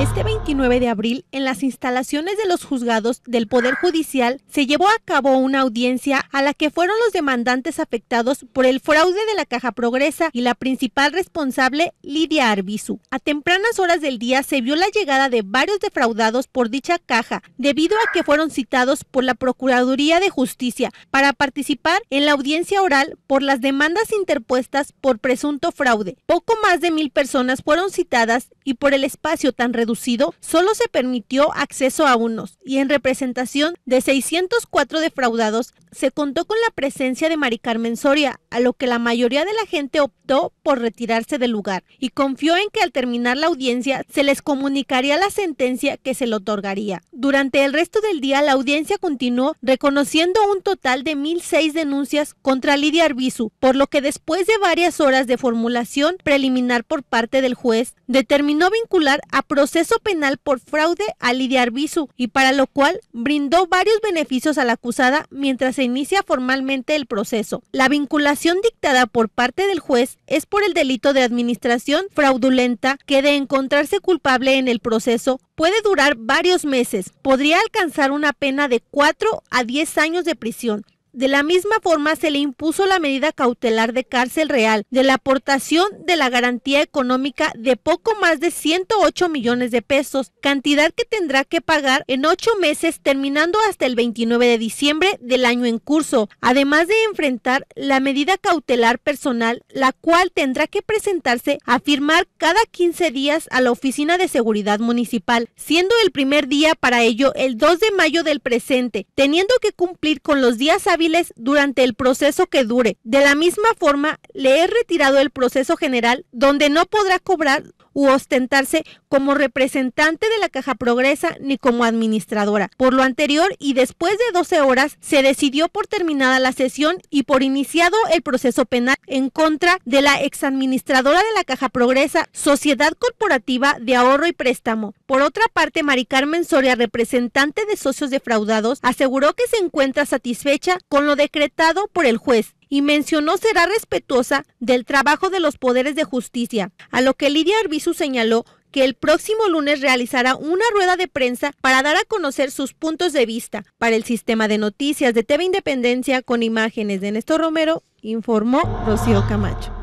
Este 29 de abril, en las instalaciones de los juzgados del Poder Judicial, se llevó a cabo una audiencia a la que fueron los demandantes afectados por el fraude de la Caja Progresa y la principal responsable, Lidia Arbizu. A tempranas horas del día se vio la llegada de varios defraudados por dicha caja, debido a que fueron citados por la Procuraduría de Justicia para participar en la audiencia oral por las demandas interpuestas por presunto fraude. Poco más de mil personas fueron citadas y por el espacio tan reducido, solo se permitió acceso a unos, y en representación de 604 defraudados, se contó con la presencia de Mari Carmen Soria, a lo que la mayoría de la gente optó por retirarse del lugar, y confió en que al terminar la audiencia se les comunicaría la sentencia que se le otorgaría. Durante el resto del día, la audiencia continuó reconociendo un total de 1.006 denuncias contra Lidia Arbizu, por lo que después de varias horas de formulación preliminar por parte del juez, determinó no vincular a proceso penal por fraude a Lidia Arbizu y para lo cual brindó varios beneficios a la acusada mientras se inicia formalmente el proceso. La vinculación dictada por parte del juez es por el delito de administración fraudulenta que de encontrarse culpable en el proceso puede durar varios meses. Podría alcanzar una pena de 4 a 10 años de prisión. De la misma forma, se le impuso la medida cautelar de cárcel real de la aportación de la garantía económica de poco más de 108 millones de pesos, cantidad que tendrá que pagar en ocho meses terminando hasta el 29 de diciembre del año en curso, además de enfrentar la medida cautelar personal, la cual tendrá que presentarse a firmar cada 15 días a la Oficina de Seguridad Municipal, siendo el primer día para ello el 2 de mayo del presente, teniendo que cumplir con los días hábiles durante el proceso que dure. De la misma forma, le he retirado el proceso general donde no podrá cobrar u ostentarse como representante de la Caja Progresa ni como administradora. Por lo anterior y después de 12 horas, se decidió por terminada la sesión y por iniciado el proceso penal en contra de la exadministradora de la Caja Progresa, Sociedad Corporativa de Ahorro y Préstamo. Por otra parte, Mari Carmen Soria, representante de socios defraudados, aseguró que se encuentra satisfecha con lo decretado por el juez y mencionó será respetuosa del trabajo de los poderes de justicia, a lo que Lidia Arbizu señaló que el próximo lunes realizará una rueda de prensa para dar a conocer sus puntos de vista. Para el sistema de noticias de TV Independencia con imágenes de Néstor Romero, informó Rocío Camacho.